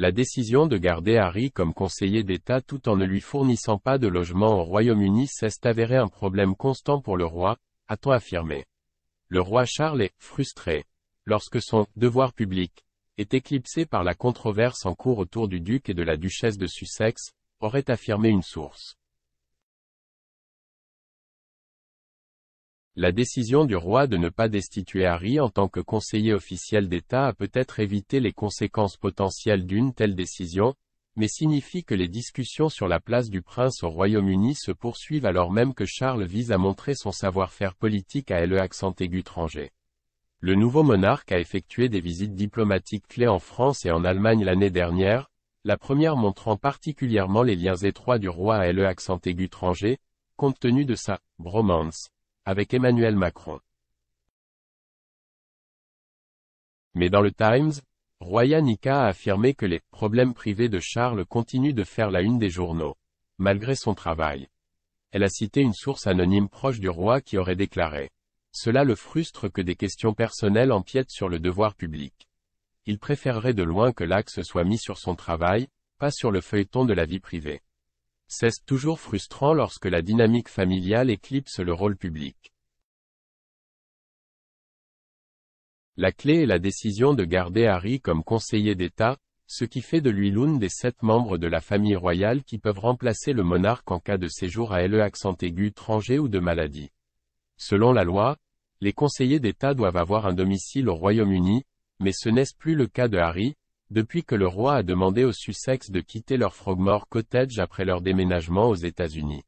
la décision de garder Harry comme conseiller d'État tout en ne lui fournissant pas de logement au Royaume-Uni cesse d'avérer un problème constant pour le roi, a-t-on affirmé. Le roi Charles est frustré lorsque son devoir public est éclipsé par la controverse en cours autour du duc et de la duchesse de Sussex, aurait affirmé une source. La décision du roi de ne pas destituer Harry en tant que conseiller officiel d'État a peut-être évité les conséquences potentielles d'une telle décision, mais signifie que les discussions sur la place du prince au Royaume-Uni se poursuivent alors même que Charles vise à montrer son savoir-faire politique à le accent aigu étranger. Le nouveau monarque a effectué des visites diplomatiques clés en France et en Allemagne l'année dernière, la première montrant particulièrement les liens étroits du roi à le accent aigu étranger, compte tenu de sa « bromance » avec Emmanuel Macron. Mais dans le Times, Roya Nika a affirmé que les problèmes privés de Charles continuent de faire la une des journaux, malgré son travail. Elle a cité une source anonyme proche du roi qui aurait déclaré Cela le frustre que des questions personnelles empiètent sur le devoir public. Il préférerait de loin que l'axe soit mis sur son travail, pas sur le feuilleton de la vie privée. C'est toujours frustrant lorsque la dynamique familiale éclipse le rôle public. La clé est la décision de garder Harry comme conseiller d'État, ce qui fait de lui l'une des sept membres de la famille royale qui peuvent remplacer le monarque en cas de séjour à LE accent aigu ou de maladie. Selon la loi, les conseillers d'État doivent avoir un domicile au Royaume-Uni, mais ce n'est plus le cas de Harry, depuis que le roi a demandé aux Sussex de quitter leur Frogmore Cottage après leur déménagement aux États-Unis.